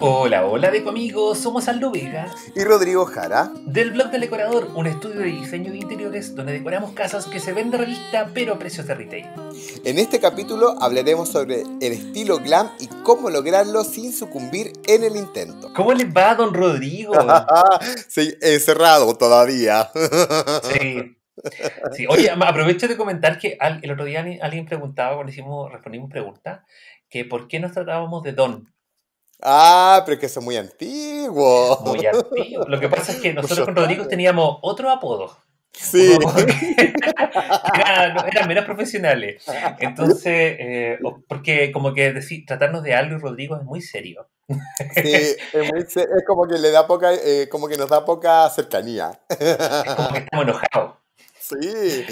Hola, hola de amigos, somos Aldo Vega y Rodrigo Jara del blog del decorador, un estudio de diseño de interiores donde decoramos casas que se ven de revista pero a precios de retail. En este capítulo hablaremos sobre el estilo glam y cómo lograrlo sin sucumbir en el intento. ¿Cómo les va, don Rodrigo? sí, cerrado todavía. sí. oye, aprovecho de comentar que el otro día alguien preguntaba, cuando hicimos, respondimos preguntas, que por qué nos tratábamos de don Ah, pero es que eso es muy antiguo. Muy antiguo. Lo que pasa es que nosotros con Rodrigo teníamos otro apodo. Sí. eran, menos profesionales. Entonces, eh, porque como que decir, tratarnos de algo y Rodrigo es muy serio. Sí, es, muy es como que le da poca, eh, como que nos da poca cercanía. Es como que estamos enojados. Sí.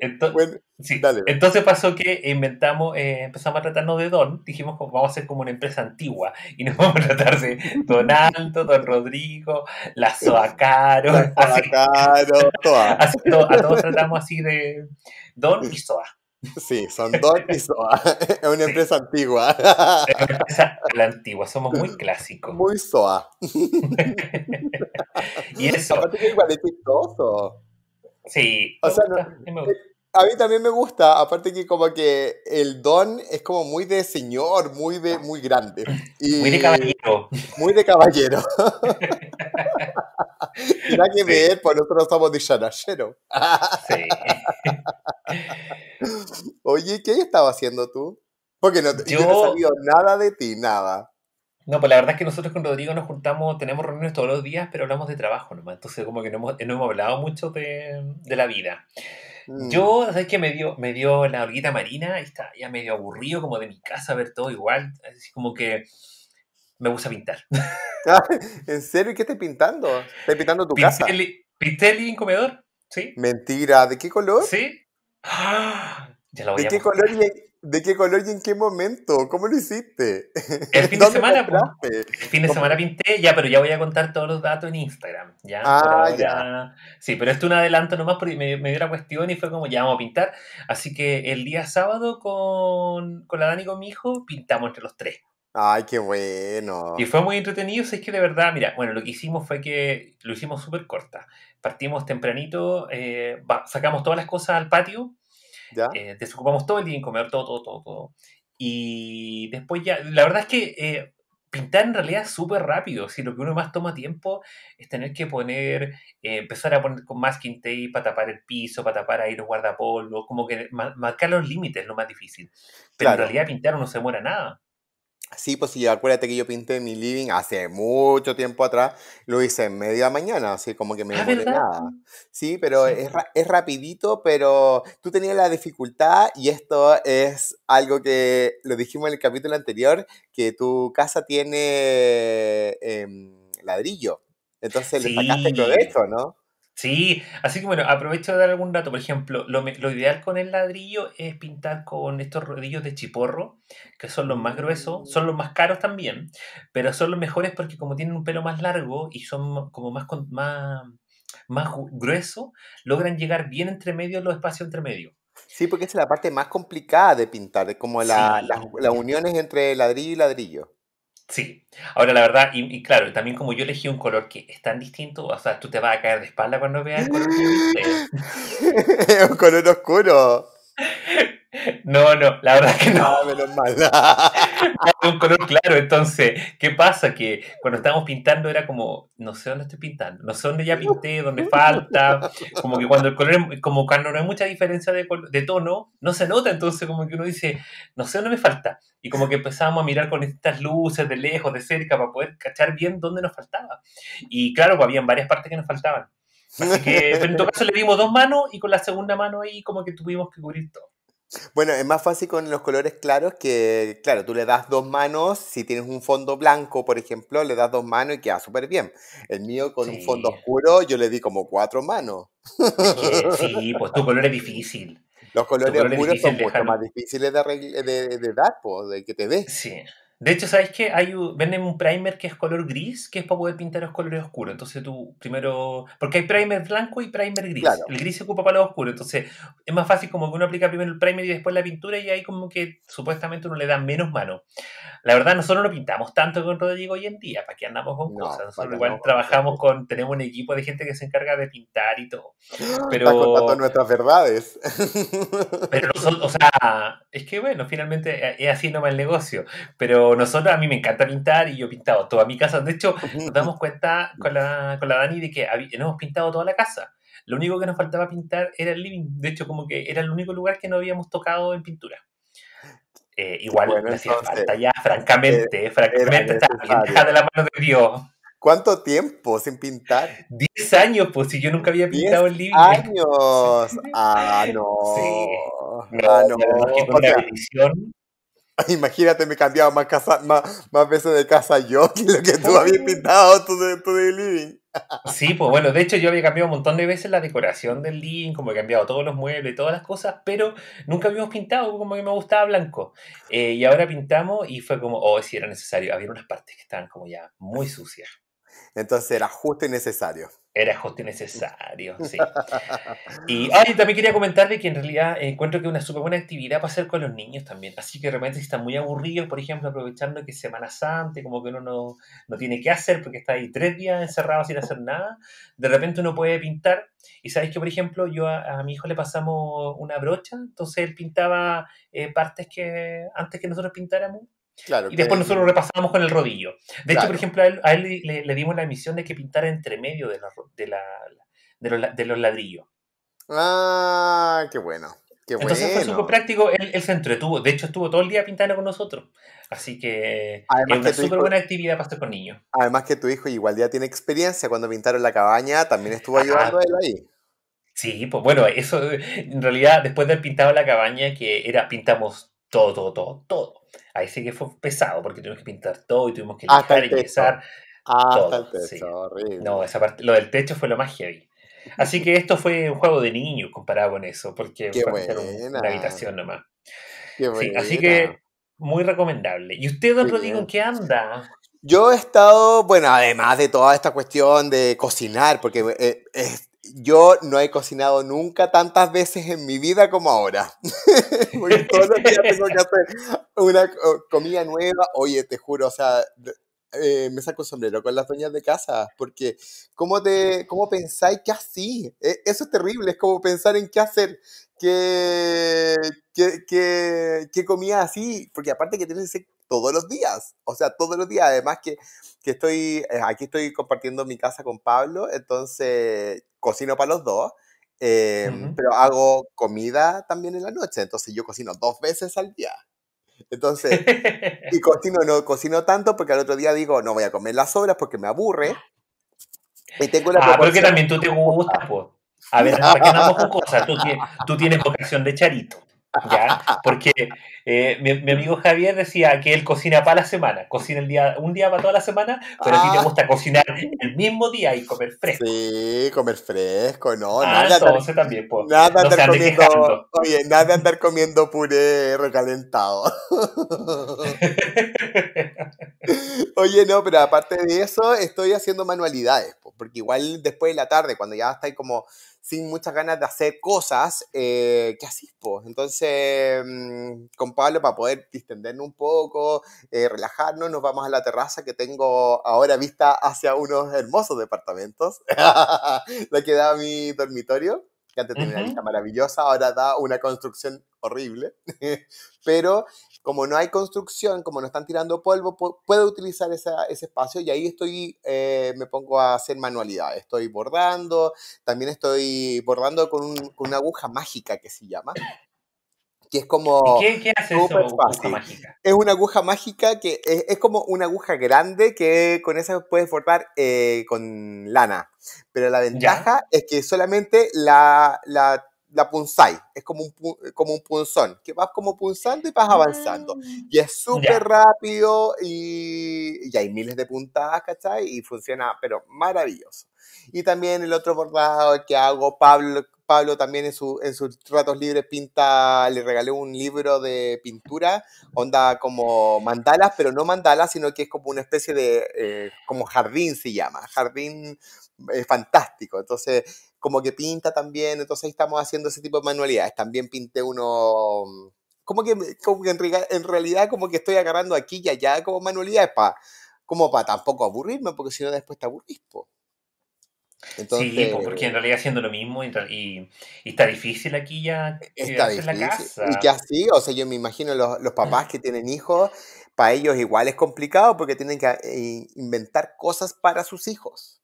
Entonces, bueno, Entonces pasó que inventamos, eh, empezamos a tratarnos de Don, dijimos como vamos a ser como una empresa antigua y nos vamos a tratar de Don Alto, Don Rodrigo, la caro. La caro, Así, a todos tratamos así de Don y Soa. Sí, son Don y Soa. Es una empresa antigua. Es una empresa la antigua, somos muy clásicos. Muy Soa. y eso. igual Sí. Eh, a mí también me gusta, aparte que como que el don es como muy de señor, muy de muy grande. muy de caballero. Muy de caballero. Tiene que ver, por pues nosotros somos de sí. Oye, ¿qué estabas haciendo tú? Porque no, te no he sabido nada de ti, nada. No, pues la verdad es que nosotros con Rodrigo nos juntamos, tenemos reuniones todos los días, pero hablamos de trabajo nomás. Entonces, como que no hemos, hablado mucho de, la vida. Mm. Yo, ¿sabes qué? Me dio, me la orguita marina y está ya medio aburrido, como de mi casa, ver todo igual. Así como que me gusta pintar. ¿En serio? ¿Y qué estás pintando? ¿Estás pintando tu casa? Pinté el comedor, ¿sí? Mentira, ¿de qué color? Sí. ¡Ah! Ya lo voy ¿De qué ¿De qué color y en qué momento? ¿Cómo lo hiciste? El fin de semana, pues, El fin de semana pinté, ya, pero ya voy a contar todos los datos en Instagram. Ya, ah, ya. Sí, pero esto es un adelanto nomás porque me, dio la cuestión y fue como, ya vamos a pintar. Así que el día sábado con, la Dani y con mi hijo pintamos entre los tres. Ay, qué bueno. Y fue muy entretenido, es que de verdad, mira, bueno, lo que hicimos fue que lo hicimos súper corta. Partimos tempranito, eh, sacamos todas las cosas al patio eh, desocupamos todo el en comer todo, todo, todo, todo. Y después ya, la verdad es que eh, pintar en realidad es súper rápido. Si lo que uno más toma tiempo es tener que poner, eh, empezar a poner con masking tape para tapar el piso, para tapar ahí los guardapolvos, como que marcar los límites es lo más difícil. Pero en realidad pintar no se muera nada. Sí, pues sí, acuérdate que yo pinté mi living hace mucho tiempo atrás, lo hice en media mañana, así como que me ah, de nada. Sí, pero Es, es, rapidito, pero tú tenías la dificultad y esto es algo que lo dijimos en el capítulo anterior, que tu casa tiene em, ladrillo, entonces le sacaste todo esto ¿no? Sí, así que bueno, aprovecho de dar algún dato. Por ejemplo, lo, ideal con el ladrillo es pintar con estos rodillos de chiporro, que son los más gruesos, mm. son los más caros también, pero son los mejores porque como tienen un pelo más largo y son como más, más, más grueso, logran llegar bien entre medio los espacios entre medio. Sí, porque esa es la parte más complicada de pintar, como las uniones entre ladrillo y ladrillo. Sí, ahora la verdad, y, claro, también como yo elegí un color que es tan distinto, o sea, tú te vas a caer de espalda cuando veas el color que viste. es un color oscuro. No, no, la verdad es que no. Ah, menos mal. un color claro, entonces, ¿qué pasa? Que cuando estábamos pintando era como, no sé dónde estoy pintando, no sé dónde ya pinté, dónde falta, como que cuando el color, como cuando no hay mucha diferencia de, tono, no se nota, entonces como que uno dice, no sé dónde me falta. Y como que empezamos a mirar con estas luces de lejos, de cerca, para poder cachar bien dónde nos faltaba. Y claro, había pues, habían varias partes que nos faltaban. Así que, pero en todo caso le dimos dos manos y con la segunda mano ahí como que tuvimos que cubrir todo. Bueno, es más fácil con los colores claros que, claro, tú le das dos manos, si tienes un fondo blanco, por ejemplo, le das dos manos y queda súper bien. El mío con un fondo oscuro, yo le di como cuatro manos. sí, pues tu color es difícil. Los colores oscuros son mucho más difíciles de, de, dar, pues, de que te dé. Sí. De hecho, ¿sabes qué? Hay, venden un primer que es color gris, que es para poder pintar los colores oscuros. Entonces tú primero... Porque hay primer blanco y primer gris. El gris se ocupa para lo oscuro. Entonces es más fácil como que uno aplica primero el primer y después la pintura y ahí como que supuestamente uno le da menos mano. La verdad, nosotros no pintamos tanto con Rodrigo hoy en día, ¿para qué andamos con cosas? Nosotros igual trabajamos con, tenemos un equipo de gente que se encarga de pintar y todo. Pero, está contando nuestras verdades. Pero nosotros, o sea, es que bueno, finalmente eh, es así nomás el negocio. Pero nosotros, a mí me encanta pintar y yo he pintado toda mi casa. De hecho, nos damos cuenta con la, con la Dani de que hemos pintado toda la casa. Lo único que nos faltaba pintar era el living. De hecho, como que era el único lugar que no habíamos tocado en pintura. Eh, igual bueno, me hacía falta ya, francamente, eh, eh, francamente, está bien, de la mano de Dios. ¿Cuánto tiempo sin pintar? Diez años, pues si yo nunca había pintado el living años! ¡Ah, no! Sí. ah, no. Imagínate, me cambiaba más, casa, más, más veces de casa yo que lo que tú habías pintado tú de, living. Sí, pues bueno, de hecho yo había cambiado un montón de veces la decoración del link, como he cambiado todos los muebles, todas las cosas, pero nunca habíamos pintado, como que me gustaba blanco. Eh, y ahora pintamos y fue como, oh, si era necesario. Había unas partes que estaban como ya muy sucias. Entonces era justo y necesario. Era justo y necesario, sí. y ay, también quería comentarle que en realidad encuentro que es una súper buena actividad para hacer con los niños también. Así que realmente si están muy aburridos, por ejemplo, aprovechando que es Semana Santa, como que uno no, tiene que hacer porque está ahí tres días encerrado sin hacer nada, de repente uno puede pintar. Y sabéis que, por ejemplo, yo a, mi hijo le pasamos una brocha, entonces él pintaba eh, partes que antes que nosotros pintáramos y después nosotros lo repasamos con el rodillo. De hecho, por ejemplo, a él, le, dimos la misión de que pintara entre medio de, de, de, los, ladrillos. Ah, qué bueno. Entonces fue súper práctico, él, se entretuvo, de hecho estuvo todo el día pintando con nosotros. Así que Además es una súper buena actividad para estar con niños. Además que tu hijo igual ya tiene experiencia, cuando pintaron la cabaña también estuvo ayudando él ahí. Sí, pues bueno, eso en realidad después de haber pintado la cabaña, que era pintamos todo, todo, todo, todo. Ahí sí que fue pesado porque tuvimos que pintar todo y tuvimos que dejar y pesar. Hasta el techo, horrible. No, esa parte, lo del techo fue lo más heavy. Así que esto fue un juego de niños comparado con eso, porque fue una habitación nomás. así que muy recomendable. ¿Y usted, don Rodrigo, en qué anda? Yo he estado, bueno, además de toda esta cuestión de cocinar, porque eh, es yo no he cocinado nunca tantas veces en mi vida como ahora. Porque todos los días tengo que hacer una comida nueva. Oye, te juro, o sea, eh, me saco el sombrero con las dueñas de casa, porque ¿cómo, te, cómo pensáis que así? eso es terrible, es como pensar en qué hacer, qué, qué, comida así, porque aparte que tienes ese todos los días, o sea, todos los días. Además que, que estoy, eh, aquí estoy compartiendo mi casa con Pablo, entonces cocino para los dos. Em, pero hago comida también en la noche, entonces yo cocino dos veces al día. Entonces, y cocino, no cocino tanto porque al otro día digo, no voy a comer las sobras porque me aburre. Y tengo la ah, porque también tú te gusta, pues. A ver, qué Tú, tú, tienes vocación de charito. Porque eh, mi, amigo Javier decía que él cocina para la semana, cocina el día, un día para toda la semana, pero a ti te ah. gusta cocinar el mismo día y comer fresco. Sí, comer fresco, no, nada. de andar comiendo, oye, nada andar comiendo puré recalentado. oye, no, pero aparte de eso, estoy haciendo manualidades, porque igual después de la tarde, cuando ya estáis como sin muchas ganas de hacer cosas, eh, ¿qué así, pues? Entonces, mm, con Pablo, para poder distendernos un poco, eh, relajarnos, nos vamos a la terraza que tengo ahora vista hacia unos hermosos departamentos, la que da mi dormitorio que antes tenía una vista maravillosa, ahora da una construcción horrible. Pero como no hay construcción, como no están tirando polvo, puedo utilizar ese espacio y ahí estoy, eh, me pongo a hacer manualidades. Estoy bordando, también estoy bordando con, una aguja mágica que se llama, que es como... ¿Qué, hace eso, Es una aguja mágica que es, como una aguja grande que con esa puedes bordar eh, con lana. Pero la ventaja es que solamente la, la la punzai, es como un, eh, como un punzón, que vas como punzando y vas avanzando. Ah. Y es súper rápido y, y, hay miles de puntadas, ¿cachai? Y funciona, pero maravilloso. Y también el otro bordado que hago, Pablo Pablo también en, su, en sus ratos libres pinta, le regalé un libro de pintura, onda como mandalas, pero no mandalas, sino que es como una especie de, eh, como jardín se llama, jardín eh, fantástico. Entonces, como que pinta también, entonces estamos haciendo ese tipo de manualidades. También pinté uno, mm, como que, como en, realidad como que estoy agarrando aquí y allá como manualidades para, como para tampoco aburrirme, porque si no después te aburrís, sí, porque en realidad haciendo lo mismo y, está difícil aquí ya eh, está la casa. Y que así, o sea, yo me imagino los, los papás que tienen hijos, para ellos igual es complicado porque tienen que eh, inventar cosas para sus hijos.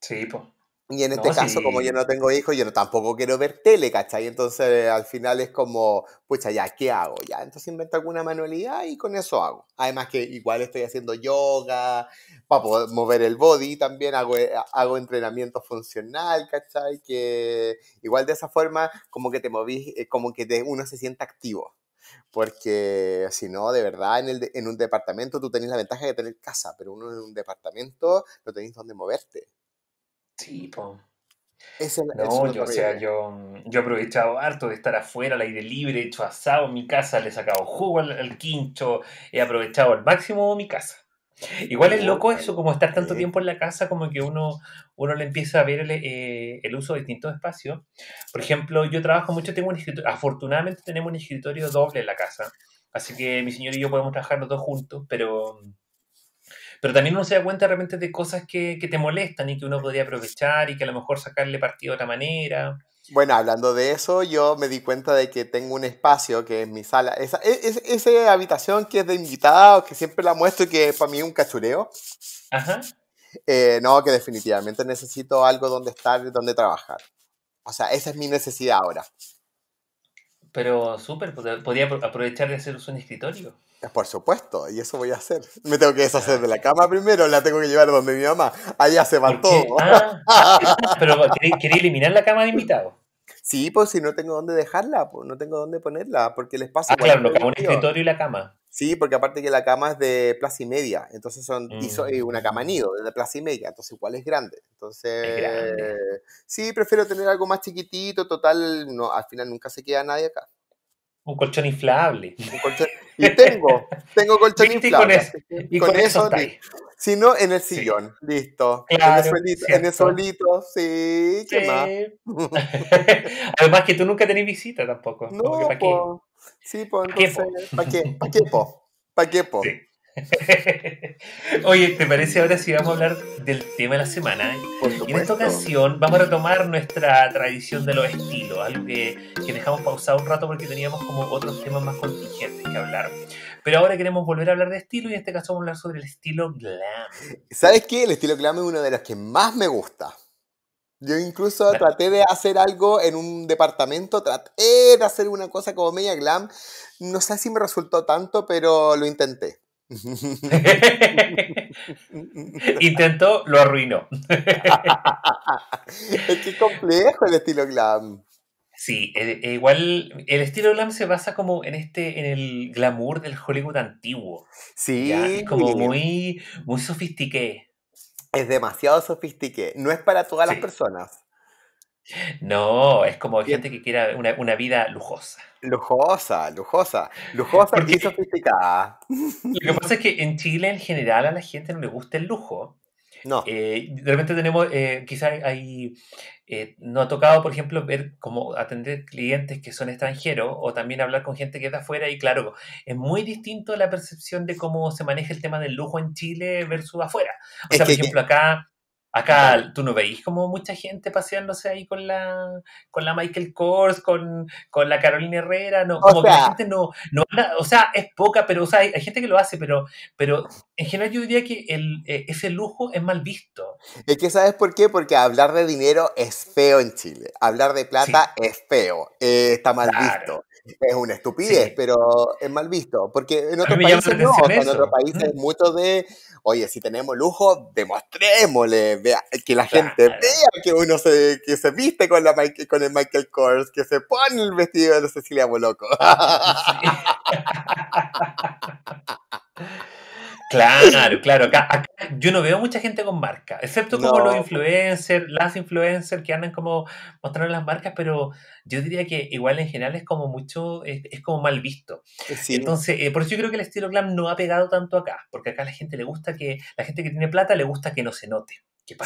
Sí, pues. Y en este caso, como yo no tengo hijos, yo tampoco quiero ver tele, ¿cachai? Entonces al final es como, pucha, ya, ¿qué hago? Ya, entonces invento alguna manualidad y con eso hago. Además que igual estoy haciendo yoga, para poder mover el body, también hago, eh, hago entrenamiento funcional, ¿cachai? Que igual de esa forma como que te movís, eh, como que uno se sienta activo. Porque si no, de verdad, en, el, en un departamento tú tenés la ventaja de tener casa, pero uno en un departamento no tenés dónde moverte. Sí, po. Es no, yo, o sea, yo, mm, yo, he aprovechado harto de estar afuera, al aire libre, he hecho asado en mi casa, le he sacado jugo al, quincho, he aprovechado al máximo mi casa. Igual es loco eso, como estar tanto tiempo en la casa, como que uno, uno le empieza a ver el, eh, el uso de distintos espacios. Por ejemplo, yo trabajo mucho, tengo un escritorio, afortunadamente tenemos un escritorio doble en la casa, así que mi señor y yo podemos trabajar los dos juntos, pero mm, pero también uno se da cuenta de de cosas que, que te molestan y que uno podría aprovechar y que a lo mejor sacarle partido de otra manera. Bueno, hablando de eso, yo me di cuenta de que tengo un espacio que es mi sala. Esa, e, es, esa habitación que es de invitados, que siempre la muestro y que para mí un cachureo. Ajá. Eh, no, que definitivamente necesito algo donde estar, donde trabajar. O sea, esa es mi necesidad ahora. Pero súper, pues, ¿Podría aprovechar de hacer un escritorio. Eh, por supuesto, y eso voy a hacer. Me tengo que deshacer de la ah, cama primero, la tengo que llevar donde mi mamá. Allá se va todo. Ah, pero quería eliminar la cama de invitado. Sí, pues si no tengo dónde dejarla, pues no tengo dónde ponerla, porque les pasa Ah, claro, lo que un escritorio y la cama. Sí, porque aparte que la cama es de plaza y media, entonces son una cama mm. nido de plaza y media, entonces igual es grande. Entonces, sí, prefiero tener algo más chiquitito, total, no, al final nunca se queda nadie acá. Un colchón inflable. y tengo, tengo colchón inflable. Y con, eso eso, si no, en el sillón, listo. en, el solito, en, el solito, sí, ¿qué más? Además que tú nunca tenés visita tampoco. que Sí, pues entonces, ¿para qué? pa' qué, po? ¿Para qué, po? Oye, ¿te parece ahora si vamos a hablar del tema de la semana? Y en esta ocasión vamos a retomar nuestra tradición de los estilos, algo que, que dejamos pausado un rato porque teníamos como otros temas más contingentes que hablar. Pero ahora queremos volver a hablar de estilo y en este caso vamos a hablar sobre el estilo glam. ¿Sabes qué? El estilo glam es uno de los que más me gusta. Yo incluso traté de hacer algo en un departamento, traté de hacer una cosa como media glam. No sé si me resultó tanto, pero lo intenté. Intentó, lo arruinó. es que complejo el estilo glam. Sí, eh, eh, igual el estilo glam se basa como en este, en el glamour del Hollywood antiguo. Sí. es como muy, muy sofisticado es demasiado sofisticado. No es para todas las personas. No, es como gente que quiera una, vida lujosa. Lujosa, lujosa, lujosa y sofisticada. Lo que pasa es que en Chile en general a la gente no le gusta el lujo. No. Eh, de repente tenemos, eh, quizás hay, eh, no ha tocado, por ejemplo, ver cómo atender clientes que son extranjeros o también hablar con gente que está afuera y claro, es muy distinto la percepción de cómo se maneja el tema del lujo en Chile versus afuera. O sea, por ejemplo, acá Acá tú no veis como mucha gente paseándose ahí con la, con la Michael Kors, con, la Carolina Herrera, no, como o gente no, no, o sea, es poca, pero o sea, hay, gente que lo hace, pero, pero en general yo diría que e, ese lujo es mal visto. Es que sabes por qué, porque hablar de dinero es feo en Chile, hablar de plata es feo, eh, está mal visto es una estupidez, pero es mal visto. Porque en otros países no, es mucho de, oye, si tenemos lujo, demostrémosle, vea, que la gente vea que uno se, que se viste con, la, con el Michael Kors, que se pone el vestido de Cecilia Boloco. Claro, claro. Acá, yo no veo mucha gente con marca, excepto como los influencers, las influencers que andan como mostrando las marcas, pero yo diría que igual en general es como mucho, es, como mal visto. Eh, Entonces, eh, por eso yo creo que el estilo glam no ha pegado tanto acá, porque acá la gente le gusta que, la gente que tiene plata le gusta que no se note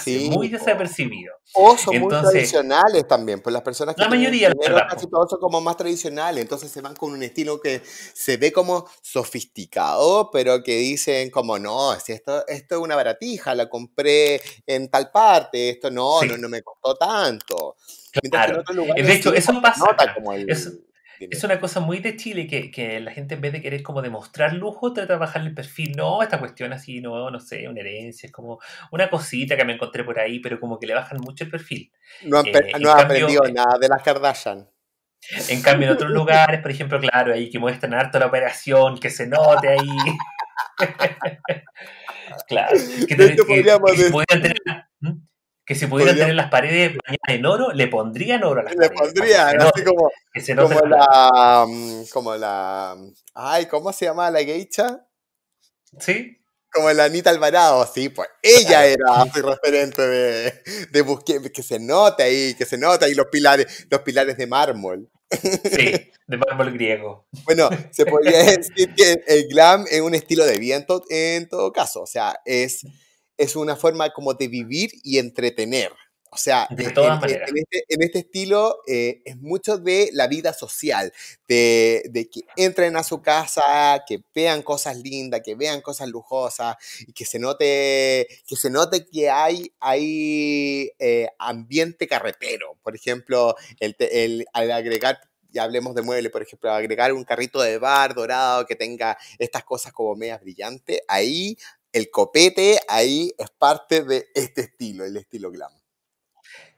que muy desapercibido. O son muy tradicionales también, pues las personas que... La mayoría, la son como más tradicionales. Entonces se van con un estilo que se ve como sofisticado, pero que dicen como, no, esto, esto es una baratija, la compré en tal parte, esto no, no, me costó tanto. Claro. En de hecho, eso pasa. como es una cosa muy de Chile que, la gente en vez de querer como demostrar lujo, trata de bajarle el perfil. No, esta cuestión así, no, no sé, una herencia, es como una cosita que me encontré por ahí, pero como que le bajan mucho el perfil. No, ha eh, aprendido eh nada de las Kardashian. En cambio, en otros lugares, por ejemplo, claro, ahí que muestran harto la operación, que se note ahí. claro. Que, te, Tener, que si pudieran tener las paredes en oro, le pondrían oro a las paredes. Le pondrían, así como, como la, mm, como la, ay, ¿cómo se llama la geisha? Sí. Como la Anita Alvarado, sí, pues ella era referente de, de que se note ahí, que se nota ahí los pilares, los pilares de mármol. Sí, de mármol griego. Bueno, se podría decir que el glam es un estilo de viento en todo caso, o sea, es es una forma como de vivir y entretener. O sea, de en, este, este, este, estilo eh, es mucho de la vida social, de, que entren a su casa, que vean cosas lindas, que vean cosas lujosas, y que se note que, se note que hay, hay eh, ambiente carretero. Por ejemplo, el, el, al agregar ya hablemos de muebles, por ejemplo, agregar un carrito de bar dorado que tenga estas cosas como medias brillantes, ahí el copete ahí es parte de este estilo, el estilo glam.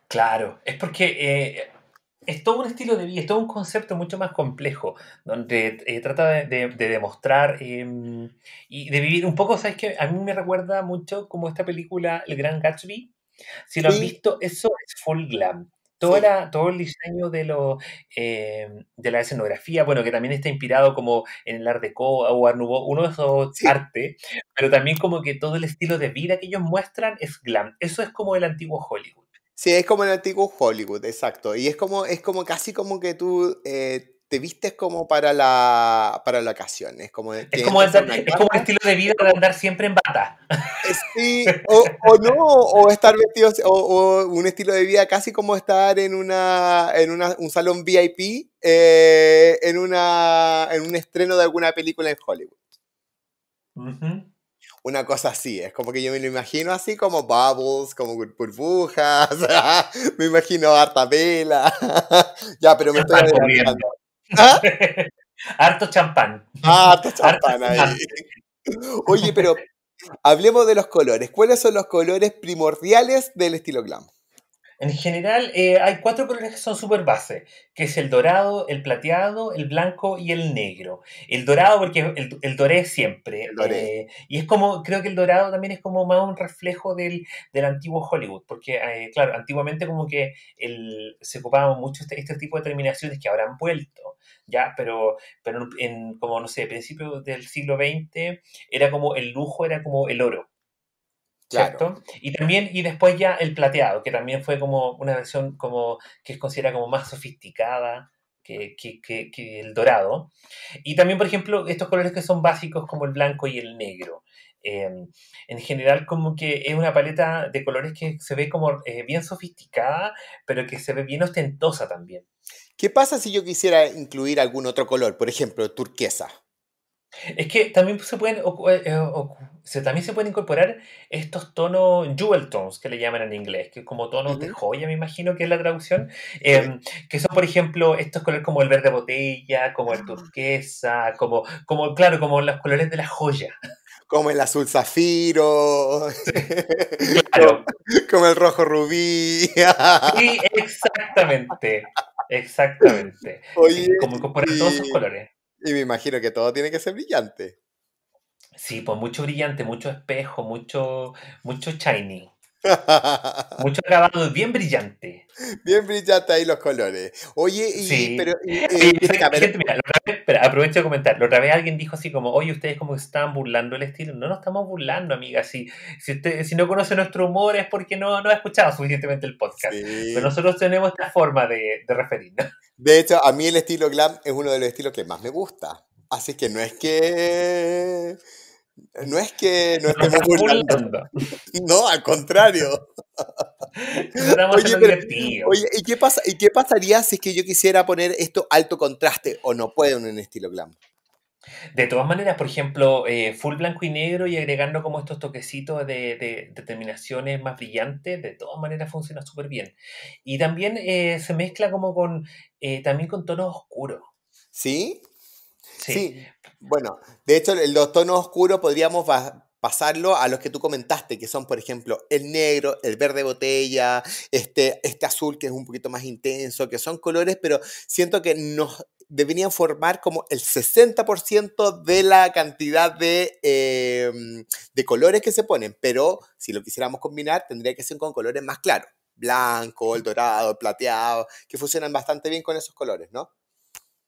Claro, es porque eh, es todo un estilo de vida, es todo un concepto mucho más complejo, donde eh, trata de, demostrar em, y de vivir un poco, ¿sabes qué? A mí me recuerda mucho como esta película El Gran Gatsby. Si lo han visto, eso es full glam todo el diseño de, lo, eh, de la escenografía, bueno, que también está inspirado como en el Art Deco o Art Nouveau, uno de esos arte, pero también como que todo el estilo de vida que ellos muestran es glam. Eso es como el antiguo Hollywood. Sí, es como el antiguo Hollywood, exacto. Y es como, es como casi como que tú eh, te vistes como para la, para la ocasión. Es como, es un estilo de vida de andar siempre en bata. Eh, sí, o, no, o estar vestido, o, un estilo de vida casi como estar en, una, en un salón VIP, eh, en, una, en un estreno de alguna película en Hollywood. Una cosa así, es como que yo me lo imagino así como bubbles, como burbujas, me imagino harta vela, ya, pero me estoy ¿Ah? harto champán. Ah, harto champán Oye, pero hablemos de los colores. ¿Cuáles son los colores primordiales del estilo glam? En general, eh, hay cuatro colores que son súper base, que es el dorado, el plateado, el blanco y el negro. El dorado, porque el, doré siempre. Eh, y es como, creo que el dorado también es como más un reflejo del, antiguo Hollywood, porque, eh, claro, antiguamente como que se ocupaban mucho este, este, tipo de terminaciones que habrán vuelto, ¿ya? Pero, pero en, como, no sé, principios del siglo XX, era como, el lujo era como el oro. Y también, y después ya el plateado, que también fue como una versión como, que es considerada como más sofisticada que, el dorado. Y también, por ejemplo, estos colores que son básicos como el blanco y el negro. Em, en general, como que es una paleta de colores que se ve como eh, bien sofisticada, pero que se ve bien ostentosa también. ¿Qué pasa si yo quisiera incluir algún otro color? Por ejemplo, turquesa. Es que también se pueden, eh, eh, se, también se pueden incorporar estos tonos jewel tones que le llaman en inglés, que como tonos de joya, me imagino que es la traducción, em, que son, por ejemplo, estos colores como el verde botella, como el ah. turquesa, como, como claro, como los colores de la joya. Como el azul zafiro, como, el rojo rubí. Sí, exactamente, exactamente. como incorporar todos esos colores. Y me imagino que todo tiene que ser brillante. Sí, pues mucho brillante, mucho espejo, mucho, mucho shiny. mucho acabado, bien brillante. Bien brillante ahí los colores. Oye, y, pero. aprovecho de comentar. La otra vez alguien dijo así como: Oye, ustedes como que burlando el estilo. No nos estamos burlando, amiga. Si, si, usted, no conoce nuestro humor es porque no, no ha escuchado suficientemente el podcast. Pero nosotros tenemos esta forma de referirnos. De hecho, a mí el estilo glam es uno de los estilos que más me gusta. Así que no es que. No es que no estemos burlando. No, al contrario. oye, ¿y, qué pasa, ¿y qué pasaría si es que yo quisiera poner esto alto contraste o no puedo en un estilo glam? De todas maneras, por ejemplo, eh, full blanco y negro y agregando como estos toquecitos de, determinaciones más brillantes, de todas maneras funciona súper bien. Y también eh, se mezcla como con, eh, también con tonos oscuros. ¿Sí? ¿Sí? Bueno, de hecho, los tonos oscuros podríamos pasarlo a los que tú comentaste, que son, por ejemplo, el negro, el verde botella, este, este azul que es un poquito más intenso, que son colores, pero siento que nos deberían formar como el 60% de la cantidad em, de, colores que se ponen, pero si lo quisiéramos combinar, tendría que ser con colores más claros, blanco, el dorado, plateado, que funcionan bastante bien con esos colores, ¿no?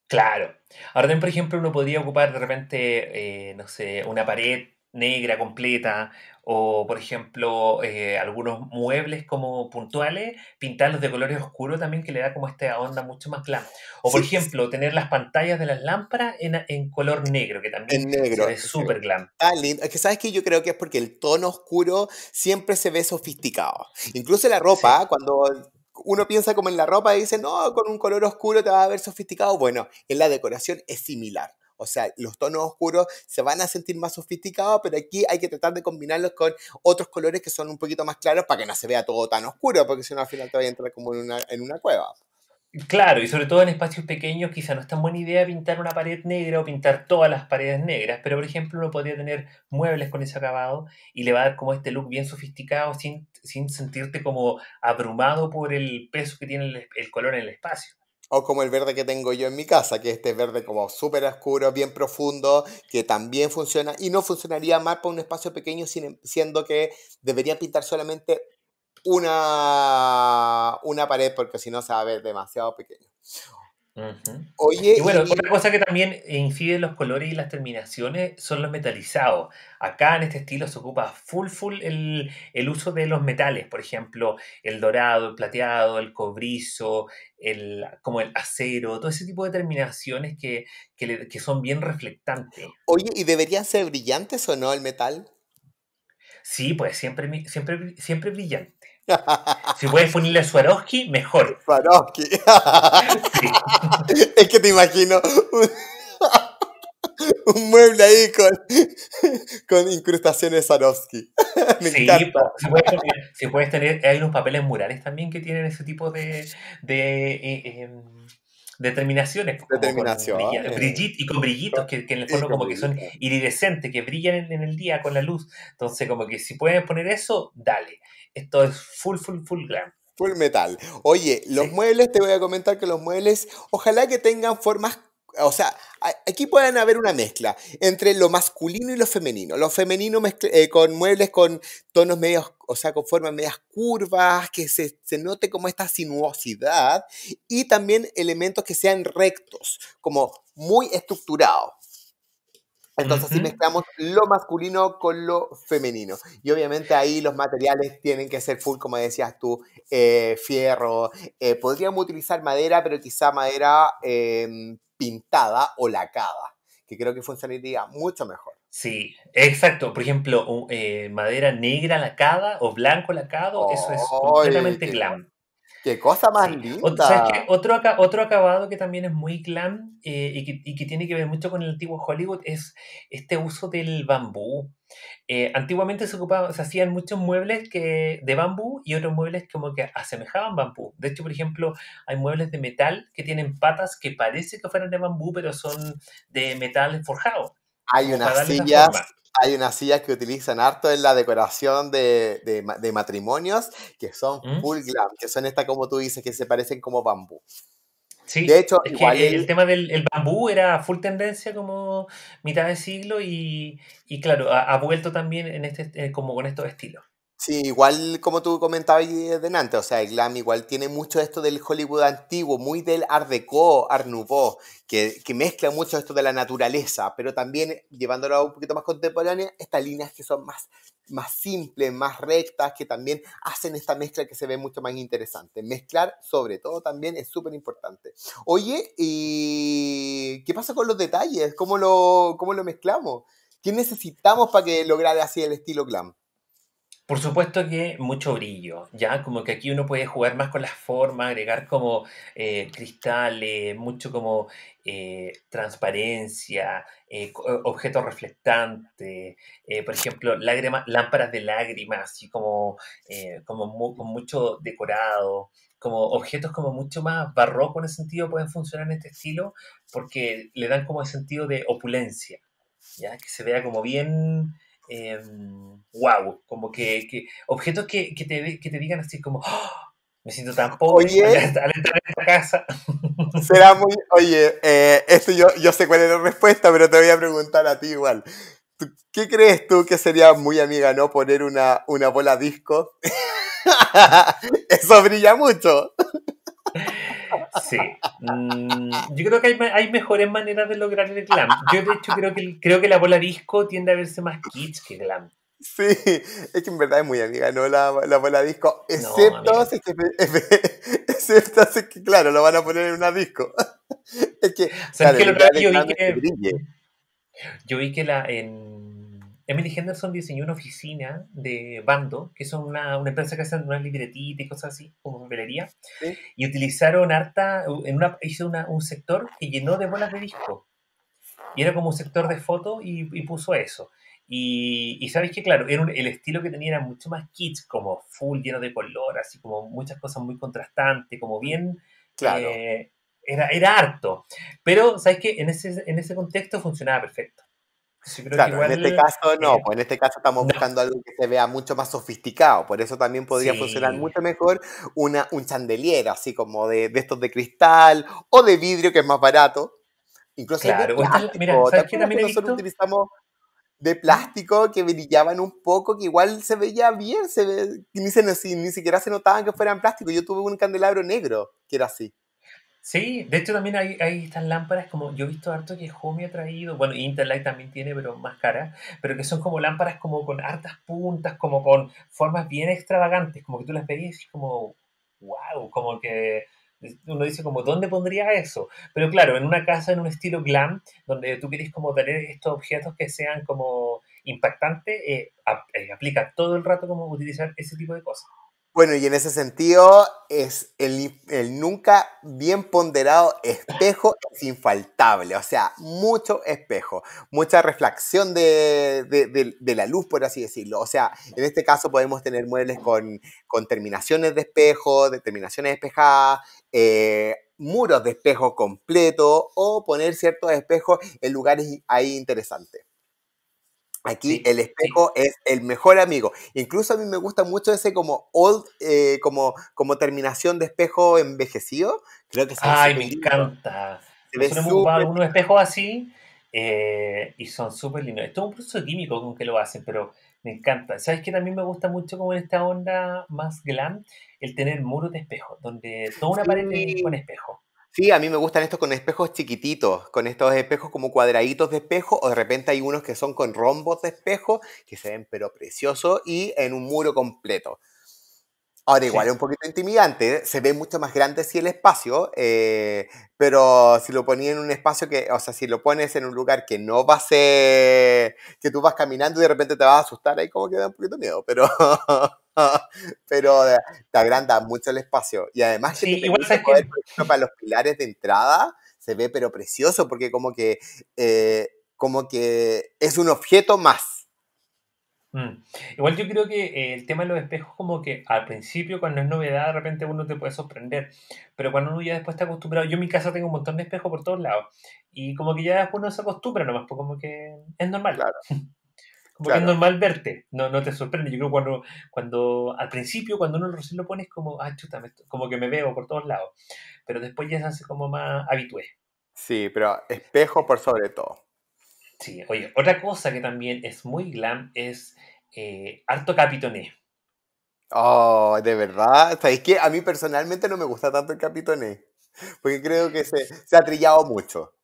Claro. Ahora por ejemplo, uno podría ocupar de repente, eh, no sé, una pared negra completa, o por ejemplo eh, algunos muebles como puntuales, pintarlos de colores oscuros también que le da como esta onda mucho más glam. O por ejemplo, tener las pantallas de las lámparas en, en color negro, que también negro, es súper glam. Es que sabes que yo creo que es porque el tono oscuro siempre se ve sofisticado. Incluso la ropa, cuando uno piensa como en la ropa y dice, no, con un color oscuro te va a ver sofisticado. Bueno, en la decoración es similar. O sea, los tonos oscuros se van a sentir más sofisticados, pero aquí hay que tratar de combinarlos con otros colores que son un poquito más claros para que no se vea todo tan oscuro, porque si no al final te va a entrar como en una, en una cueva. Claro, y sobre todo en espacios pequeños quizá no es tan buena idea pintar una pared negra o pintar todas las paredes negras, pero por ejemplo uno podría tener muebles con ese acabado y le va a dar como este look bien sofisticado sin, sentirte como abrumado por el peso que tiene el color en el espacio. O como el verde que tengo yo en mi casa, que este verde como súper oscuro, bien profundo, que también funciona y no funcionaría mal para un espacio pequeño, em, siendo que debería pintar solamente una, una pared porque si no se va a ver demasiado pequeño. Oye, y bueno, otra cosa que también incide en los colores y las terminaciones son los metalizados. Acá en este estilo se ocupa full full el, uso de los metales, por ejemplo, el dorado, el plateado, el cobrizo, el, como el acero, todo ese tipo de terminaciones que, son bien reflectantes. Oye, ¿y deberían ser brillantes o no el metal? Sí, pues siempre, siempre, siempre brillante. Si puedes ponerle a Swarovski, mejor. Swarovski. Es que te imagino un, mueble ahí con, con incrustaciones Swarovski. Me sí, Si puedes, tener, hay unos papeles murales también que tienen ese tipo de, de eh, em, determinaciones. y con brillitos, que, que en el fondo como que son iridescentes, que brillan en, el día con la luz. Entonces, como que si puedes poner eso, dale. Esto es full, full, full glam. Full metal. Oye, los muebles, te voy a comentar que los muebles, ojalá que tengan formas o sea, aquí puedan haber una mezcla entre lo masculino y lo femenino. Lo femenino eh, con muebles con tonos medios, o sea, con formas medias curvas, que se, note como esta sinuosidad y también elementos que sean rectos, como muy estructurados. Entonces, si mezclamos lo masculino con lo femenino. Y obviamente ahí los materiales tienen que ser full, como decías tú, eh, fierro. Eh, podríamos utilizar madera, pero quizá madera em, pintada o lacada, que creo que funcionaría mucho mejor. Sí, exacto. Por ejemplo, eh, madera negra lacada o blanco lacado, eso es completamente glam. Qué cosa más linda. Otro, Otro, acabado que también es muy clan eh, y, que, tiene que ver mucho con el antiguo Hollywood es este uso del bambú. Eh, antiguamente se, ocupaba, se hacían muchos muebles que, de bambú y otros muebles como que asemejaban bambú. De hecho, por ejemplo, hay muebles de metal que tienen patas que parece que fueran de bambú, pero son de metal forjado. Hay unas sillas hay unas sillas que utilizan harto en la decoración de, matrimonios que son ¿Mm? full glam, que son estas como tú dices, que se parecen como bambú. Sí, de hecho, el, tema del bambú era full tendencia como mitad de siglo y, claro, ha, ha, vuelto también en este, eh, como con estos estilos. Sí, igual como tú comentabas delante, o sea, el glam igual tiene mucho esto del Hollywood antiguo, muy del Art Deco, Art Nouveau, que, mezcla mucho esto de la naturaleza, pero también llevándolo a un poquito más contemporáneo, estas líneas que son más, más simples, más rectas, que también hacen esta mezcla que se ve mucho más interesante. Mezclar, sobre todo, también es súper importante. Oye, ¿y qué pasa con los detalles? ¿Cómo lo, cómo lo mezclamos? ¿Qué necesitamos para que lograra así el estilo glam? Por supuesto que mucho brillo, ¿ya? Como que aquí uno puede jugar más con las formas, agregar como eh, cristales, mucho como eh, transparencia, eh, objetos reflectantes, por ejemplo, lámparas de lágrimas, así como, como mucho decorado, como objetos como mucho más barroco en ese sentido pueden funcionar en este estilo porque le dan como el sentido de opulencia, ¿ya? Que se vea como bien wow, em, como que, que objetos que, que, te, que, te, digan así como, ¡Ah! me siento tan pobre al, entrar en esta casa. Será muy, oye, eh, esto yo, yo sé cuál es la respuesta, pero te voy a preguntar a ti igual. ¿Qué crees tú que sería muy amiga, no? Poner una, una bola disco. Eso brilla mucho. Sí. Mm, yo creo que hay, mejores maneras de lograr el glam. Yo, de hecho, creo que, creo que la bola disco tiende a verse más kitsch que glam. Sí, es que en verdad es muy amiga, ¿no? La, bola disco. Excepto, es que, que, claro, lo van a poner en una disco. Es que, claro, que, lo que yo vi que, yo vi que la, en, Emily Henderson diseñó una oficina de bando, que es una, una empresa que hace unas libretitas y cosas así, como papelería, ¿Sí? y utilizaron harta, en una, hizo un sector que llenó de bolas de disco. Y era como un sector de fotos y, puso eso. Y, y sabéis que, claro, era el estilo que tenía era mucho más kits, como full, lleno de color, así como muchas cosas muy contrastantes, como bien... Claro. Eh, era, era harto. Pero, ¿sabes que En ese, en ese contexto funcionaba perfecto claro, en este caso no, eh, pues en este caso estamos buscando algo que se vea mucho más sofisticado, por eso también podría funcionar mucho mejor una, un chandelier, así como de, de, estos de cristal o de vidrio, que es más barato. Incluso claro, de plástico, mira, también nosotros utilizamos de ¿Mm? plástico que brillaban un poco, que igual se veía bien, se ni, ni siquiera se notaban que fueran plástico. Yo tuve un candelabro negro que era así. Sí, de hecho también hay, hay, estas lámparas como yo he visto harto que Home ha traído, bueno, Interlight también tiene, pero más cara, pero que son como lámparas como con hartas puntas, como con formas bien extravagantes, como que tú las pedís y como, wow, como que uno dice como, ¿dónde pondría eso? Pero claro, en una casa, en un estilo glam, donde tú quieres como tener estos objetos que sean como impactantes, eh, eh, aplica todo el rato como utilizar ese tipo de cosas. Bueno, y en ese sentido, es el, nunca bien ponderado espejo es infaltable, o sea, mucho espejo, mucha reflexión de, la luz, por así decirlo. O sea, en este caso podemos tener muebles con, terminaciones de espejo, terminaciones espejadas, eh, muros de espejo completo o poner ciertos espejos en lugares ahí interesantes. Aquí el espejo es el mejor amigo. Incluso a mí me gusta mucho ese como old, eh, como, como terminación de espejo envejecido. Creo que Ay, me encanta. Se unos espejos así eh, y son súper lindos. Esto es un proceso químico con que lo hacen, pero me encanta. ¿Sabes qué? También me gusta mucho como en esta onda más glam, el tener muros de espejo, donde toda una pared pared un espejo. Sí, a mí me gustan estos con espejos chiquititos, con estos espejos como cuadraditos de espejo, o de repente hay unos que son con rombos de espejo, que se ven pero preciosos y en un muro completo. Ahora igual es un poquito intimidante, se ve mucho más grande si el espacio, eh, pero si lo ponía en un espacio que, o sea, si lo pones en un lugar que no va a ser, que tú vas caminando y de repente te vas a asustar, ahí como que da un poquito miedo, pero... pero te agranda mucho el espacio. Y además, igual para los pilares de entrada se ve pero precioso porque como que, eh, como que es un objeto más. Mm. Igual yo creo que eh, el tema de los espejos como que al principio cuando es novedad de repente uno te puede sorprender, pero cuando uno ya después está acostumbrado, yo en mi casa tengo un montón de espejos por todos lados y como que ya después uno se acostumbra nomás, pues como que es normal. Claro. Como que es normal verte, no, no te sorprende. Yo creo cuando, cuando al principio, cuando uno recién lo pones, como, ah, chuta, como que me veo por todos lados. Pero después ya se hace como más habitué. Sí, pero espejo por sobre todo. Sí, oye, otra cosa que también es muy glam es eh, harto capitoné. Oh, de verdad. ¿Sabéis que A mí personalmente no me gusta tanto el capitoné. Porque creo que se ha trillado mucho.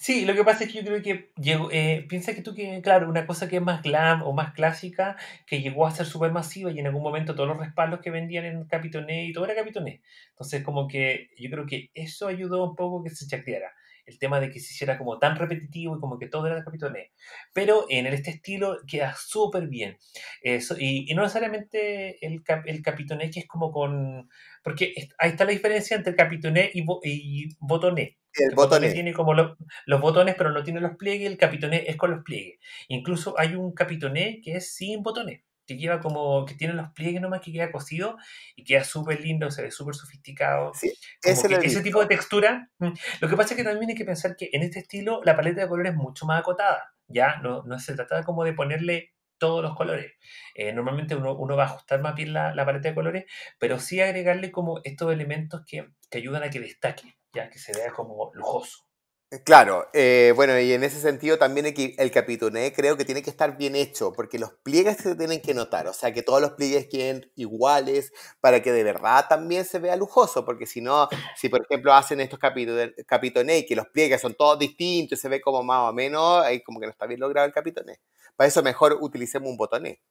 Sí, lo que pasa es que yo creo que llegó, eh, piensa que tú que, claro, una cosa que es más glam o más clásica, que llegó a ser súper masiva y en algún momento todos los respaldos que vendían en Capitoné y todo era Capitoné. Entonces, como que yo creo que eso ayudó un poco que se chateara. El tema de que se hiciera como tan repetitivo y como que todo era Capitoné. Pero en este estilo queda súper bien. Eso, y, no necesariamente el, cap, el que es como con porque ahí está la diferencia entre capitoné e y, y botoné. E. El, botoné. E tiene como los botones, pero no tiene los pliegues, el capitoné es con los pliegues. Incluso hay un capitoné que es sin botones. que lleva como, que tiene los pliegues nomás, que queda cosido y queda súper lindo, se ve súper sofisticado. Sí, ese, ese tipo de textura. Mm, lo que pasa es que también hay que pensar que en este estilo la paleta de colores es mucho más acotada, ¿ya? No, no se trata como de ponerle todos los colores. Eh, normalmente uno, va a ajustar más bien la, la, paleta de colores, pero sí agregarle como estos elementos que, que ayudan a que destaque, ya que se vea como lujoso. Eh, claro, eh, bueno, y en ese sentido también el, capitoné eh, creo que tiene que estar bien hecho, porque los pliegues se tienen que notar, o sea, que todos los pliegues queden iguales para que de verdad también se vea lujoso, porque si no, si por ejemplo hacen estos capitonés y que los pliegues son todos distintos se ve como más o menos, ahí como que no está bien logrado el capitoné. Para eso mejor utilicemos un botoné.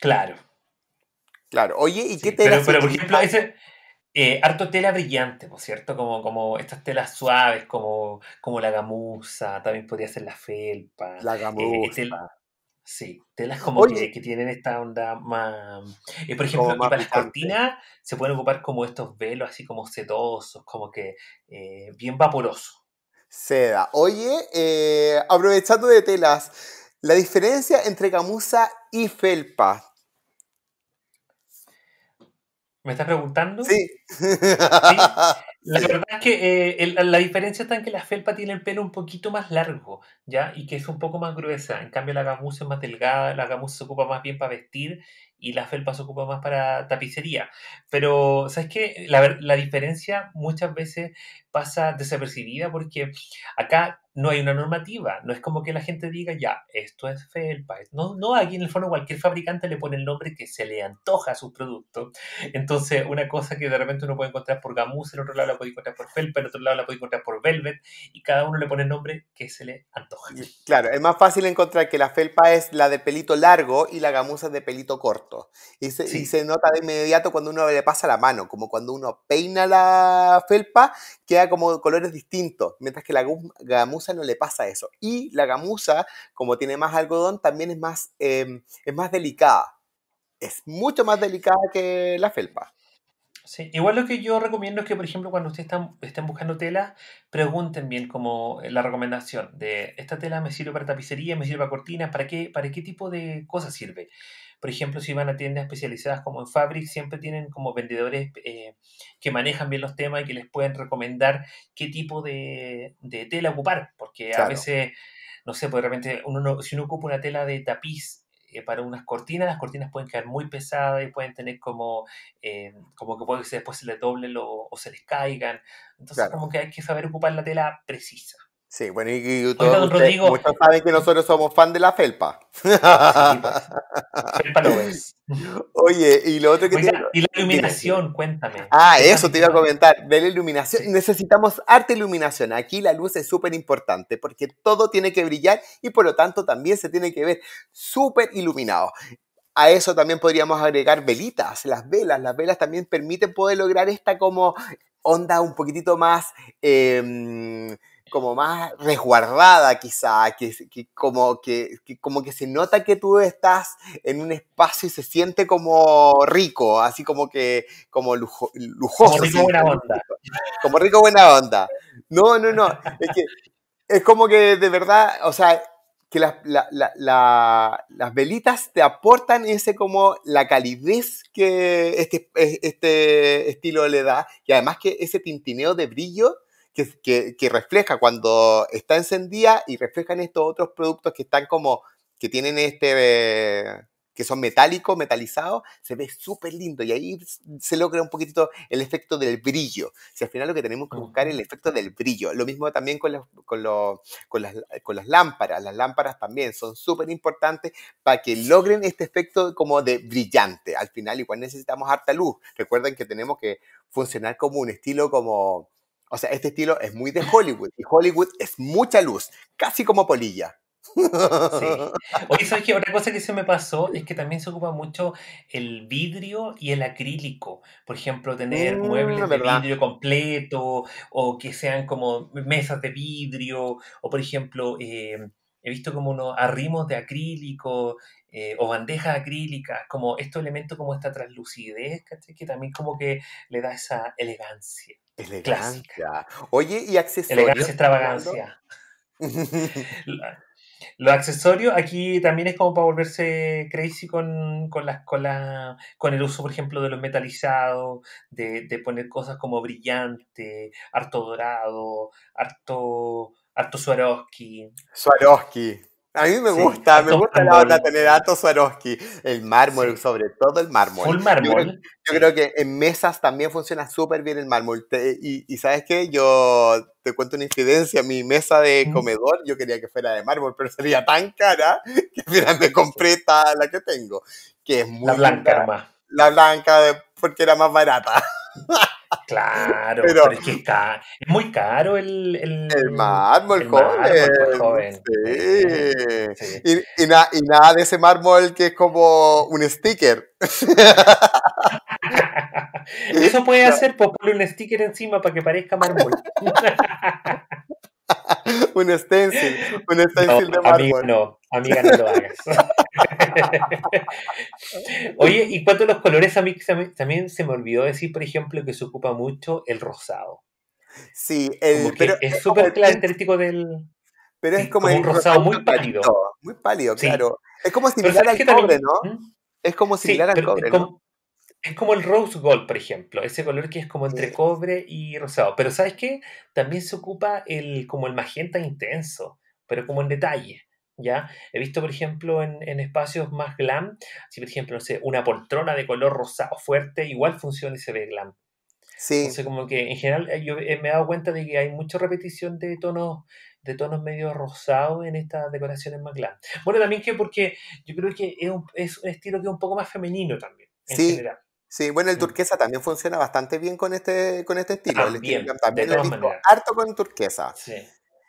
Claro. Claro, oye, ¿y qué te Pero, por ejemplo, eh, harto tela brillante, por cierto, como, como estas telas suaves, como, como la gamuza, también podría ser la felpa. La eh, eh, gamuza. sí, telas como que, que, tienen esta onda más... por ejemplo, para las cortinas se pueden ocupar como estos velos así como sedosos, como que bien vaporosos. Seda. Oye, aprovechando de telas, la diferencia entre gamuza y felpa. ¿Me estás preguntando? Sí. La verdad es que eh, la diferencia está en que la felpa tiene el pelo un poquito más largo, ¿ya? Y que es un poco más gruesa. En cambio, la gamuza es más delgada, la gamuza se ocupa más bien para vestir y la felpa se ocupa más para tapicería. Pero, ¿sabes qué? La, la diferencia muchas veces pasa desapercibida porque acá no hay una normativa, no es como que la gente diga, ya, esto es felpa. No, no, aquí en el fondo cualquier fabricante le pone el nombre que se le antoja a su producto Entonces, una cosa que de repente uno puede encontrar por gamus, el otro lado la puede encontrar por felpa, en otro lado la puede encontrar por velvet, y cada uno le pone el nombre que se le antoja. Claro, es más fácil encontrar que la felpa es la de pelito largo y la gamuza es de pelito corto. Y se, y se nota de inmediato cuando uno le pasa la mano, como cuando uno peina la felpa, queda como colores distintos, mientras que la gamuza no le pasa eso. Y la gamuza, como tiene más algodón, también es más, em, es más delicada. Es mucho más delicada que la felpa igual lo que yo recomiendo es que, por ejemplo, cuando ustedes están, estén buscando telas, pregunten bien como eh, la recomendación de esta tela me sirve para tapicería, me sirve para cortinas, ¿para qué, para qué tipo de cosas sirve? Por ejemplo, si van a tiendas especializadas como en Fabric, siempre tienen como vendedores eh, que manejan bien los temas y que les pueden recomendar qué tipo de, tela ocupar, porque a veces, no sé, pues de repente uno si uno ocupa una tela de tapiz eh, para unas cortinas, las cortinas pueden quedar muy pesadas y pueden tener como, eh, como que puede que después se les doblen o se les caigan. Entonces, como que hay que saber ocupar la tela precisa. Sí, bueno, y, muchos saben que nosotros somos fan de la felpa. felpa lo es. Oye, y lo otro que Y la iluminación, cuéntame. Ah, eso te iba a comentar, de la iluminación. Necesitamos arte iluminación. Aquí la luz es súper importante porque todo tiene que brillar y por lo tanto también se tiene que ver súper iluminado. A eso también podríamos agregar velitas, las velas. Las velas también permiten poder lograr esta como onda un poquitito más... Em, como más resguardada quizá, que, como, que, como que se nota que tú estás en un espacio y se siente como rico, así como que como lujoso. Como rico buena onda. Como rico buena onda. No, no, no. Es, que, es como que de verdad, o sea, que las, las velitas te aportan ese como la calidez que este, este estilo le da y además que ese tintineo de brillo que, refleja cuando está encendida y reflejan estos otros productos que están como, que tienen este... que son metálicos, metalizados, se ve súper lindo y ahí se logra un poquitito el efecto del brillo. Si al final lo que tenemos que buscar es el mm. efecto del brillo. Lo mismo también con, los, con, los, con, las, con las, lámparas. Las lámparas también son súper importantes para que logren este efecto como de brillante. Al final igual necesitamos harta luz. Recuerden que tenemos que funcionar como un estilo como o sea, este estilo es muy de Hollywood y Hollywood es mucha luz, casi como polilla. Sí. Oye, ¿sabes qué? Otra cosa que se me pasó es que también se ocupa mucho el vidrio y el acrílico. Por ejemplo, tener mm, muebles de vidrio completo o que sean como mesas de vidrio o, por ejemplo, eh, he visto como unos arrimos de acrílico eh, o bandejas acrílicas, como estos elementos, como esta translucidez, que también como que le da esa elegancia. Elegancia. Oye, y accesorios. extravagancia. Los accesorios, aquí también es como para volverse crazy con, las, con, con el uso, por ejemplo, de los metalizados, de, poner cosas como brillante, harto dorado, harto, harto Swarovski. Swarovski. A mí me gusta, me gusta la de tener a Swarovski, el mármol, sobre todo el mármol. mármol. Yo, creo, que en mesas también funciona súper bien el mármol. y, y, sabes qué, yo te cuento una incidencia, mi mesa de comedor yo quería que fuera de mármol, pero sería tan cara que me compré esta, la que tengo, que es muy... La blanca, La blanca de, porque era más barata. Claro, pero, es que está muy caro el, el, mármol, joven. Pues, sí. Y, nada de ese mármol que es como un sticker. Eso puede hacer, pues un sticker encima para que parezca mármol. un stencil, un stencil de mármol. no, amiga, no lo hagas. Oye, y cuanto a los colores, a mí también se me olvidó decir, por ejemplo, que se ocupa mucho el rosado. Sí, el, pero, es súper característico del... Pero es como, un rosado, muy pálido. Muy pálido, claro. Es como ¿Mm? similar al cobre, ¿no? Es como similar al cobre, es el rose gold, por ejemplo, ese color que es como entre cobre y rosado. Pero ¿sabes qué? También se ocupa el, como el magenta intenso, pero como en detalle. ¿Ya? He visto, por ejemplo, en, espacios más glam, si por ejemplo, no sé, una poltrona de color rosado fuerte, igual funciona y se ve glam. Sí. Entonces, como que en general eh, yo me he dado cuenta de que hay mucha repetición de tonos de tonos medio rosados en estas decoraciones más glam. Bueno, también que porque yo creo que es un, estilo que es un poco más femenino también, sí. Sí, bueno, el mm. turquesa también funciona bastante bien con este, con este estilo. También, el estilo también harto con turquesa. Sí.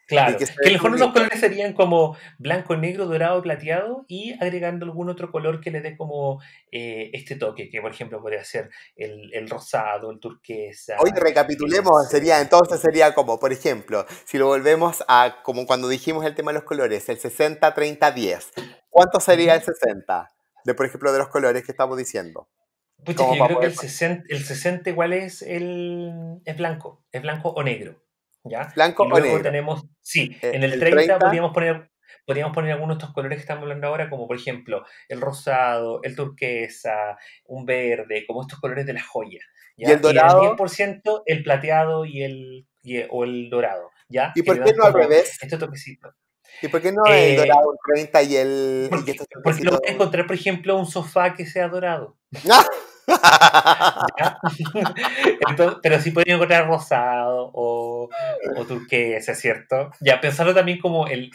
Claro, que, mejor los colores serían como blanco, negro, dorado, plateado y agregando algún otro color que le dé como eh, este toque, que por ejemplo podría ser el, rosado, el turquesa. Hoy recapitulemos, sería entonces sería como, por ejemplo, si lo volvemos a como cuando dijimos el tema de los colores, el 60, 30, 10. ¿Cuánto sería el 60? De por ejemplo de los colores que estamos diciendo. yo creo que el 60, el 60 igual es el es blanco, es blanco o negro. ¿ya? Blanco o negro. tenemos, sí, e, en el, 30, podríamos poner podríamos poner algunos de estos colores que estamos hablando ahora, como por ejemplo el rosado, el turquesa, un verde, como estos colores de la joya. Y el dorado. Y el 10% el plateado y el, o el dorado. ¿ya? ¿Y por qué no al revés? Este toquecito. ¿Y por qué no el eh, dorado, el 30 y el... Porque, y porque encontrar, por ejemplo, un sofá que sea dorado. ¡No! pero sí podía encontrar rosado o, o, turquesa, ¿cierto? Ya pensarlo también como en,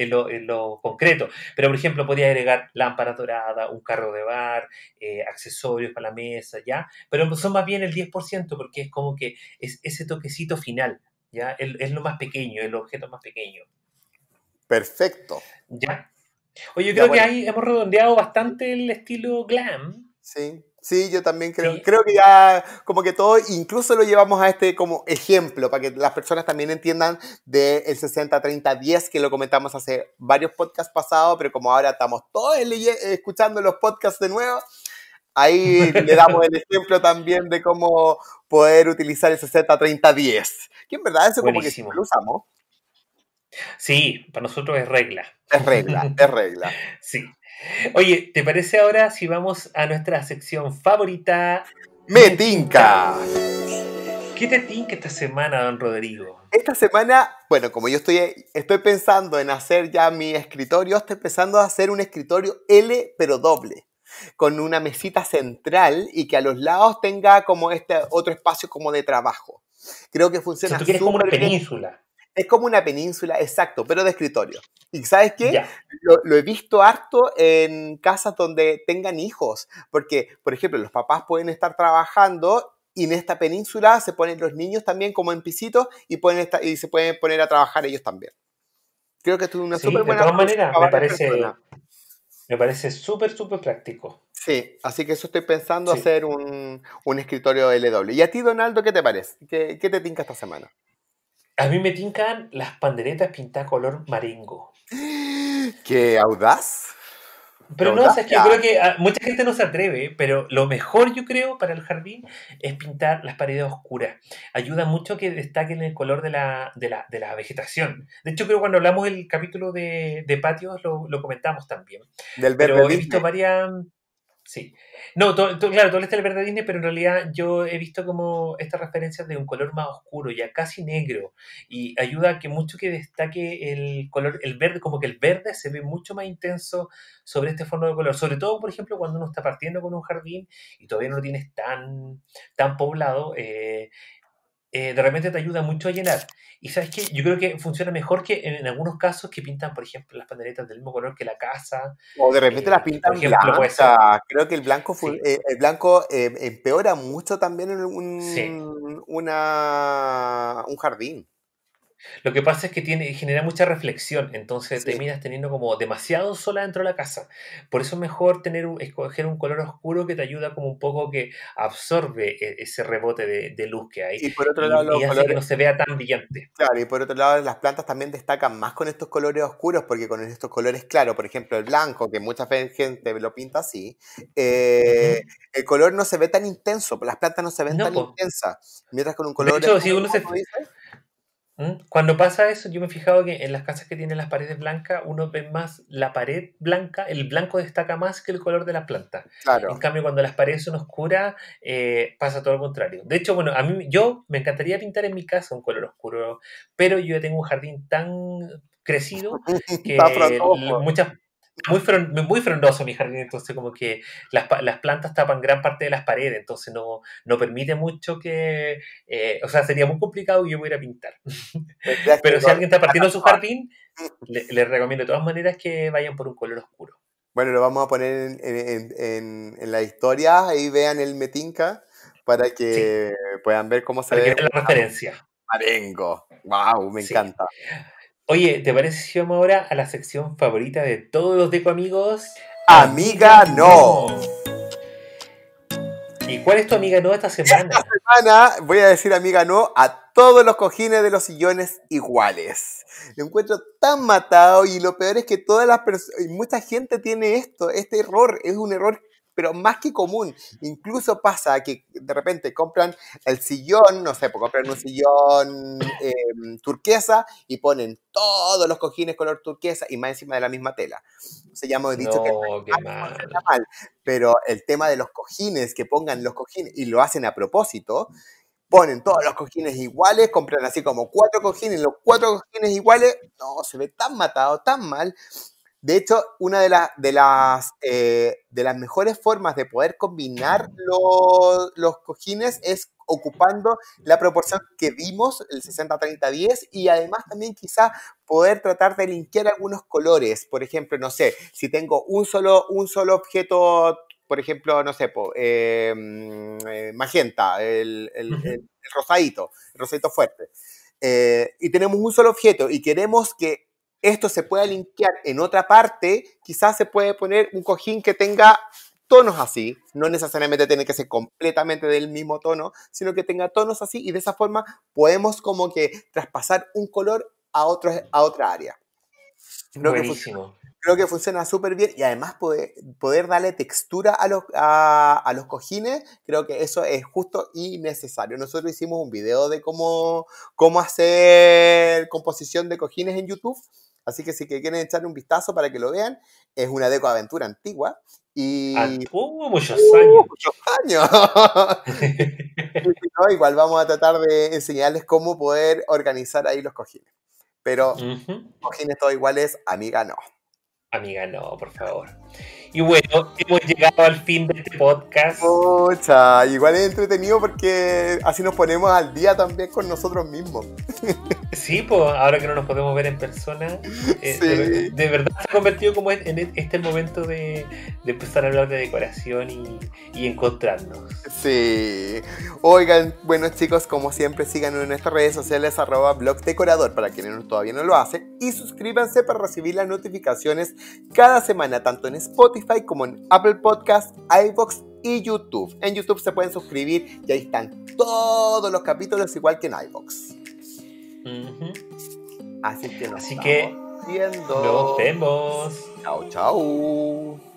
lo, concreto. Pero, por ejemplo, podía agregar lámpara dorada, un carro de bar, eh, accesorios para la mesa, ¿ya? Pero son más bien el 10% porque es como que es ese toquecito final, ¿ya? Es, lo más pequeño, el objeto más pequeño. Perfecto. ¿Ya? Oye, yo creo que ahí hemos redondeado bastante el estilo glam. Sí, Sí, yo también creo. Creo que ya como que todo, incluso lo llevamos a este como ejemplo, para que las personas también entiendan del 60-30-10, que lo comentamos hace varios podcasts pasados, pero como ahora estamos todos escuchando los podcasts de nuevo, ahí le damos el ejemplo también de cómo poder utilizar el 60-30-10, que en verdad eso como que lo usamos. Sí, para nosotros es regla. Es regla, es regla. Sí. Oye, ¿te parece ahora si vamos a nuestra sección favorita? ¡Me tinca! ¿Qué te tinca esta semana, don Rodrigo? Esta semana, bueno, como yo estoy, estoy pensando en hacer ya mi escritorio, estoy pensando en hacer un escritorio L, pero doble con una mesita central y que a los lados tenga como este otro espacio como de trabajo. Creo que funciona. así. tú quieres como una península. Es como una península, exacto, pero de escritorio. Y sabes qué? Lo, he visto harto en casas donde tengan hijos, porque, por ejemplo, los papás pueden estar trabajando y en esta península se ponen los niños también como en pisitos y, pueden estar, y se pueden poner a trabajar ellos también. Creo que es una súper sí, buena... De todas maneras, me parece, me parece súper, súper práctico. Sí, así que eso estoy pensando hacer un, un, escritorio LW. ¿Y a ti, Donaldo, qué te parece? ¿Qué, qué te tinca esta semana? A mí me tincan las panderetas pintadas color marengo. ¡Qué audaz! Pero no, es que yo creo que ah, mucha gente no se atreve, pero lo mejor yo creo para el jardín es pintar las paredes oscuras. Ayuda mucho que destaquen el color de la, vegetación. De hecho, creo que cuando hablamos del capítulo de, patios lo, comentamos también. Del verde. Pero he visto varias... Sí. No, claro, todo está el verde Disney, pero en realidad yo he visto como estas referencias de un color más oscuro, ya casi negro, y ayuda a que mucho que destaque el color, el verde, como que el verde se ve mucho más intenso sobre este fondo de color, sobre todo, por ejemplo, cuando uno está partiendo con un jardín y todavía no lo tienes tan, tan poblado, eh, eh, de repente te ayuda mucho a llenar. Y sabes que yo creo que funciona mejor que en, algunos casos que pintan, por ejemplo, las panderetas del mismo color que la casa. O de repente las eh, pintan blancas. Creo que el blanco, eh, el blanco empeora mucho también en un, una, un jardín. Lo que pasa es que tiene, genera mucha reflexión, entonces te terminas teniendo como demasiado sola dentro de la casa. Por eso es mejor tener escoger un color oscuro que te ayuda como un poco que absorbe e, ese rebote de, luz que hay. Y por otro lado, no se vea tan brillante. Claro, y por otro lado, las plantas también destacan más con estos colores oscuros, porque con estos colores claros, por ejemplo, el blanco, que mucha gente lo pinta así, eh, el color no se ve tan intenso, las plantas no se ven tan intensas. Mientras con un color. ¿Mm? Cuando pasa eso, yo me he fijado que en las casas que tienen las paredes blancas, uno ve más la pared blanca, el blanco destaca más que el color de la planta. En cambio, cuando las paredes son oscuras, eh, pasa todo lo contrario. De hecho, bueno, a mí yo me encantaría pintar en mi casa un color oscuro, pero yo tengo un jardín tan crecido que muchas muy, frondoso mi jardín, entonces como que las, las, plantas tapan gran parte de las paredes, entonces no, no permite mucho que, eh, o sea, sería muy complicado y yo a pintar. Pero si alguien está partiendo su jardín, le, les recomiendo de todas maneras que vayan por un color oscuro. Bueno, lo vamos a poner en, en, en, la historia, ahí vean el Metinca para que puedan ver cómo se ve. la referencia. Marengo. Wow, me encanta. Oye, ¿te parece si vamos ahora a la sección favorita de todos los Deco Amigos? Amiga no. ¿Y cuál es tu amiga no esta semana? Esta semana voy a decir amiga no a todos los cojines de los sillones iguales. Lo encuentro tan matado y lo peor es que todas las personas, mucha gente tiene esto, este error, es un error pero más que común. Incluso pasa que de repente compran el sillón, no sé, pues compran un sillón em, turquesa y ponen todos los cojines color turquesa y más encima de la misma tela. Se llama, he dicho que no, mal, pero el tema de los cojines, que pongan los cojines y lo hacen a propósito, ponen todos los cojines iguales, compran así como cuatro cojines, los cuatro cojines iguales, no, se ve tan matado, tan mal, de hecho, una de, de, las, eh, de las mejores formas de poder combinar mm. los, cojines es ocupando la proporción que vimos, el 60-30-10, y además también quizá poder tratar de linkear algunos colores. Por ejemplo, no sé, si tengo un solo, un solo objeto, por ejemplo, no sé, em, eh, magenta, el, rosadito, el rosadito fuerte. Eh, y tenemos un solo objeto y queremos que esto se puede limpiar en otra parte, quizás se puede poner un cojín que tenga tonos así, no necesariamente tiene que ser completamente del mismo tono, sino que tenga tonos así y de esa forma podemos como que traspasar un color a, otro, a otra área. que Buenísimo creo que funciona súper bien y además poder, poder darle textura a los, a, a los cojines, creo que eso es justo y necesario. Nosotros hicimos un video de cómo, cómo hacer composición de cojines en YouTube. Así que si quieren echarle un vistazo para que lo vean, es una deco aventura antigua. Y... hace muchos uh, años. muchos años. igual vamos a tratar de enseñarles cómo poder organizar ahí los cojines. Pero cojines todo iguales, amiga, no. Amiga, no, por favor. Y bueno, hemos llegado al fin de este podcast. ocha igual es entretenido porque así nos ponemos al día también con nosotros mismos. Sí, pues ahora que no nos podemos ver en persona, eh, de, verdad se ha convertido como en, e, este este momento de, de, empezar a hablar de decoración y, encontrarnos. Sí. Oigan, bueno chicos, como siempre, sigan en nuestras redes sociales arroba blog decorador para quienes todavía no lo hacen y suscríbanse para recibir las notificaciones cada semana tanto en Spotify como en Apple Podcast, iBox y YouTube. En YouTube se pueden suscribir y ahí están todos los capítulos igual que en iBox. Así que nos Así que Nos vemos. Chao, chau